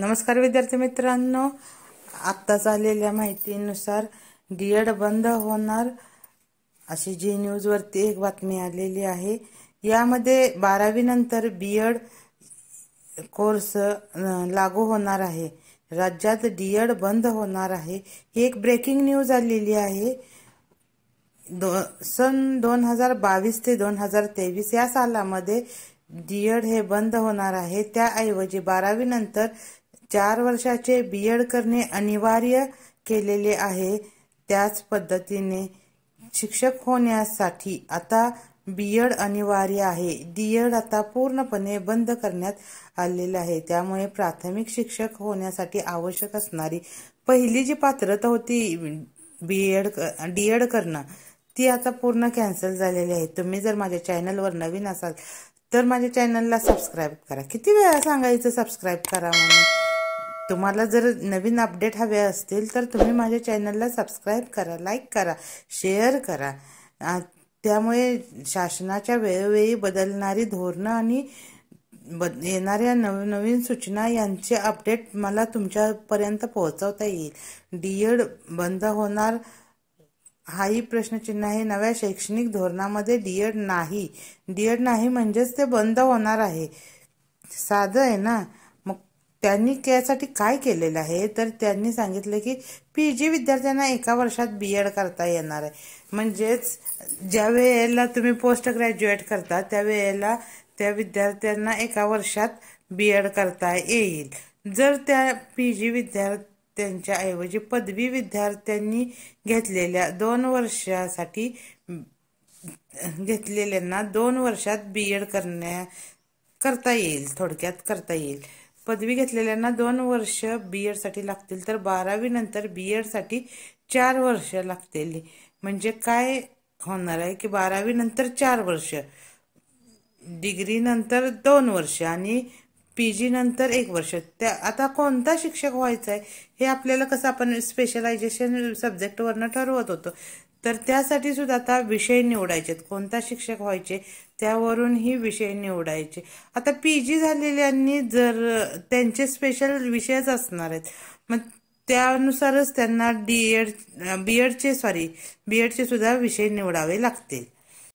नमस्कार विद्यार्थी मित्रांनो आत्ताच आलेल्या माहितीनुसार डी एड बंद होणार अशी जी न्यूजवरती एक बातमी आलेली आहे यामध्ये बारावीनंतर बी एड कोर्स लागू होणार आहे राज्यात डी एड बंद होणार आहे ही एक ब्रेकिंग न्यूज आलेली आहे दो सन दोन हजार बावीस ते दोन हजार तेवीस या सालामध्ये डी एड हे बंद होणार आहे त्याऐवजी बारावी नंतर चार वर्षाचे बी एड करणे अनिवार्य केलेले आहे त्याच पद्धतीने शिक्षक होण्यासाठी आता बी एड अनिवार्य आहे डी एड आता पूर्णपणे बंद करण्यात आलेलं आहे त्यामुळे प्राथमिक शिक्षक होण्यासाठी आवश्यक असणारी पहिली जी पात्रता होती बी एड डी एड करणं ती आता पूर्ण कॅन्सल झालेली आहे तुम्ही जर माझ्या चॅनलवर नवीन असाल तर माझ्या चॅनलला सबस्क्राईब करा किती वेळा सांगायचं सबस्क्राईब करा म्हणून तुम्हाला जर नवीन अपडेट हवे असतील तर तुम्ही माझ्या चॅनलला सबस्क्राईब करा लाईक करा शेअर करा त्यामुळे शासनाच्या वेळोवेळी बदलणारी धोरणं आणि बद येणाऱ्या नवनवीन सूचना यांचे अपडेट मला तुमच्यापर्यंत पोहोचवता येईल डी एड बंद होणार हाही प्रश्नचिन्ह आहे नव्या शैक्षणिक धोरणामध्ये डी एड नाही डी एड नाही म्हणजेच ते बंद होणार आहे साधं आहे ना त्यांनी त्यासाठी काय केलेलं आहे तर त्यांनी सांगितलं की पी जी विद्यार्थ्यांना एका वर्षात बी एड करता येणार आहे म्हणजेच ज्या वेळेला तुम्ही पोस्ट ग्रॅज्युएट करता त्या वेळेला त्या विद्यार्थ्यांना एका वर्षात बी एड करता येईल जर त्या पी जी विद्यार्थ्यांच्या ऐवजी पदवी विद्यार्थ्यांनी घेतलेल्या दोन वर्षासाठी घेतलेल्यांना दोन वर्षात बी एड करण्या करता येईल थोडक्यात करता येईल पदवी घेतलेल्यांना दोन वर्ष बी एडसाठी लागतील तर बारावी नंतर बी एडसाठी चार वर्ष लागतील म्हणजे काय होणार आहे की बारावी नंतर चार वर्ष डिग्री नंतर दोन वर्ष आणि पी नंतर एक वर्ष त्या आता कोणता शिक्षक व्हायचा आहे हे आपल्याला कसं आपण स्पेशलायझेशन सब्जेक्टवरनं ठरवत होतो तर त्यासाठी सुद्धा आता विषय निवडायचे कोणता शिक्षक व्हायचे त्यावरूनही विषय निवडायचे आता पी जी झालेल्यांनी जर त्यांचे स्पेशल विषयच असणार आहेत मग त्यानुसारच त्यांना डी एड बी एडचे सॉरी बी एडचे सुद्धा विषय निवडावे लागतील